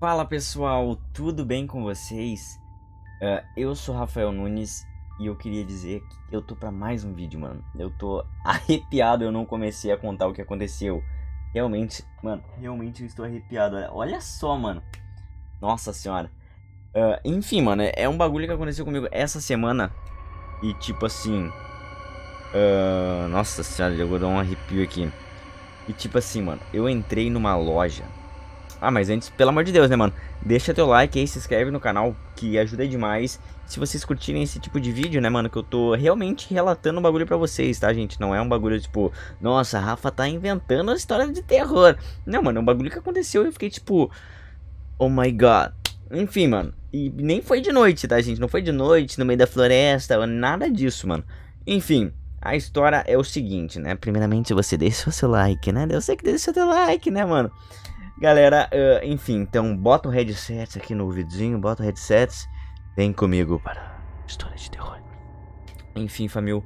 Fala pessoal, tudo bem com vocês? Uh, eu sou Rafael Nunes e eu queria dizer que eu tô para mais um vídeo, mano. Eu tô arrepiado, eu não comecei a contar o que aconteceu. Realmente, mano, realmente eu estou arrepiado. Olha só, mano. Nossa senhora. Uh, enfim, mano, é, é um bagulho que aconteceu comigo essa semana. E tipo assim. Uh, nossa senhora, eu vou dar um arrepio aqui. E tipo assim, mano, eu entrei numa loja ah, mas antes, pelo amor de Deus, né, mano? Deixa teu like aí, se inscreve no canal, que ajuda demais. Se vocês curtirem esse tipo de vídeo, né, mano, que eu tô realmente relatando um bagulho pra vocês, tá, gente? Não é um bagulho, tipo, nossa, Rafa tá inventando uma história de terror. Não, mano, é um bagulho que aconteceu e eu fiquei, tipo, oh my god. Enfim, mano, e nem foi de noite, tá, gente? Não foi de noite, no meio da floresta, nada disso, mano. Enfim, a história é o seguinte, né? Primeiramente, você deixa o seu like, né? Eu sei que deixa o seu like, né, mano? Galera, uh, enfim, então bota o headset aqui no ouvidinho, bota o headset, vem comigo para história de terror. Enfim, família,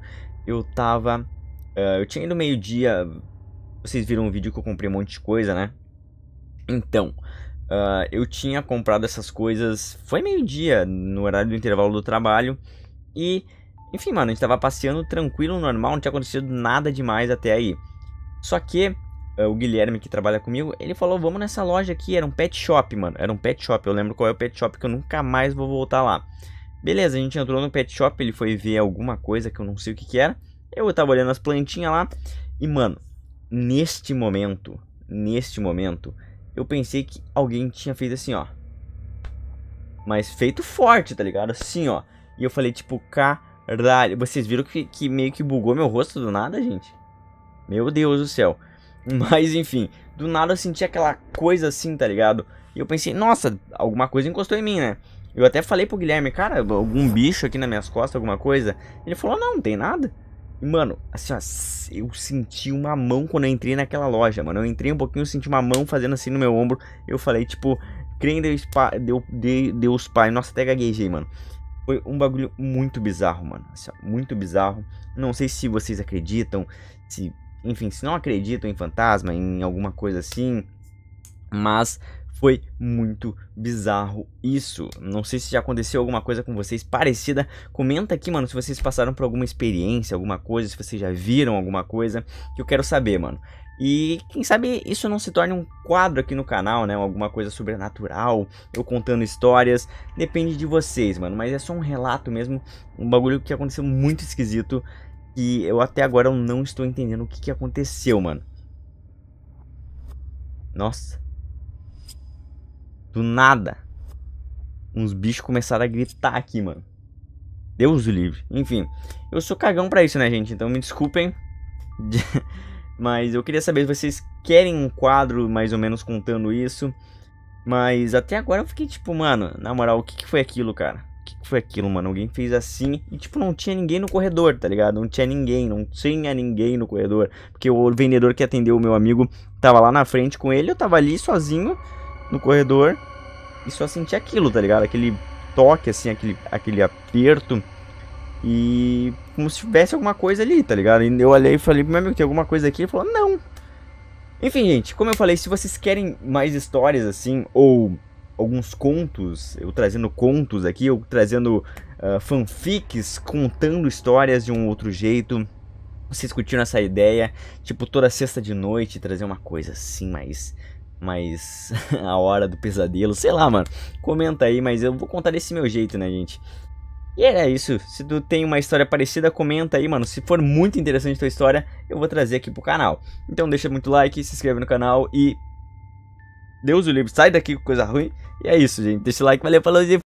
eu tava. Uh, eu tinha ido meio-dia. Vocês viram um vídeo que eu comprei um monte de coisa, né? Então, uh, eu tinha comprado essas coisas. Foi meio-dia, no horário do intervalo do trabalho. E, enfim, mano, a gente tava passeando tranquilo, normal, não tinha acontecido nada demais até aí. Só que eh, o Guilherme que trabalha comigo, ele falou: "Vamos nessa loja aqui, era um pet shop, mano. Era um pet shop, eu lembro qual é o pet shop que eu nunca mais vou voltar lá". Beleza, a gente entrou no pet shop, ele foi ver alguma coisa que eu não sei o que que era. Eu tava olhando as plantinhas lá e, mano, neste momento, neste momento, eu pensei que alguém tinha feito assim, ó. Mas feito forte, tá ligado? Assim, ó. E eu falei, tipo, caralho. Vocês viram que, que meio que bugou meu rosto do nada, gente? Meu Deus do céu. Mas enfim, do nada eu senti aquela coisa assim, tá ligado? E eu pensei, nossa, alguma coisa encostou em mim, né? Eu até falei pro Guilherme, cara, algum bicho aqui nas minhas costas, alguma coisa. Ele falou, não, não tem nada. E, mano, assim, ó, eu senti uma mão quando eu entrei naquela loja, mano. Eu entrei um pouquinho, senti uma mão fazendo assim no meu ombro. Eu falei, tipo, creio em Deus, pa, Deus, Deus Pai. Nossa, até gaguejei, mano. Foi um bagulho muito bizarro, mano. Assim, ó, muito bizarro. Não sei se vocês acreditam, se enfim, se não acreditam em fantasma, em alguma coisa assim, mas foi muito bizarro isso. Não sei se já aconteceu alguma coisa com vocês parecida. Comenta aqui, mano, se vocês passaram por alguma experiência, alguma coisa, se vocês já viram alguma coisa, que eu quero saber, mano. E quem sabe isso não se torne um quadro aqui no canal, né? Alguma coisa sobrenatural, eu contando histórias. Depende de vocês, mano. Mas é só um relato mesmo. Um bagulho que aconteceu muito esquisito que eu até agora eu não estou entendendo o que, que aconteceu, mano. Nossa. Do nada. Uns bichos começaram a gritar aqui, mano. Deus o livre. Enfim, eu sou cagão pra isso, né, gente? Então me desculpem. Mas eu queria saber se vocês querem um quadro mais ou menos contando isso. Mas até agora eu fiquei tipo, mano, na moral, o que, que foi aquilo, cara? que foi aquilo, mano? Alguém fez assim e, tipo, não tinha ninguém no corredor, tá ligado? Não tinha ninguém, não tinha ninguém no corredor. Porque o vendedor que atendeu o meu amigo tava lá na frente com ele, eu tava ali sozinho no corredor e só senti aquilo, tá ligado? Aquele toque, assim, aquele, aquele aperto. E como se tivesse alguma coisa ali, tá ligado? E eu olhei e falei pro meu amigo, tem alguma coisa aqui? Ele falou, não. Enfim, gente, como eu falei, se vocês querem mais histórias assim, ou alguns contos, eu trazendo contos aqui, eu trazendo uh, fanfics, contando histórias de um outro jeito. Vocês curtiram essa ideia? Tipo, toda sexta de noite, trazer uma coisa assim, mais. Mais a hora do pesadelo, sei lá, mano. Comenta aí, mas eu vou contar desse meu jeito, né, gente? E era é isso. Se tu tem uma história parecida, comenta aí, mano. Se for muito interessante a tua história, eu vou trazer aqui pro canal. Então deixa muito like, se inscreve no canal e Deus o livre, sai daqui com coisa ruim. E é isso, gente. Deixa o like, valeu, falou, gente.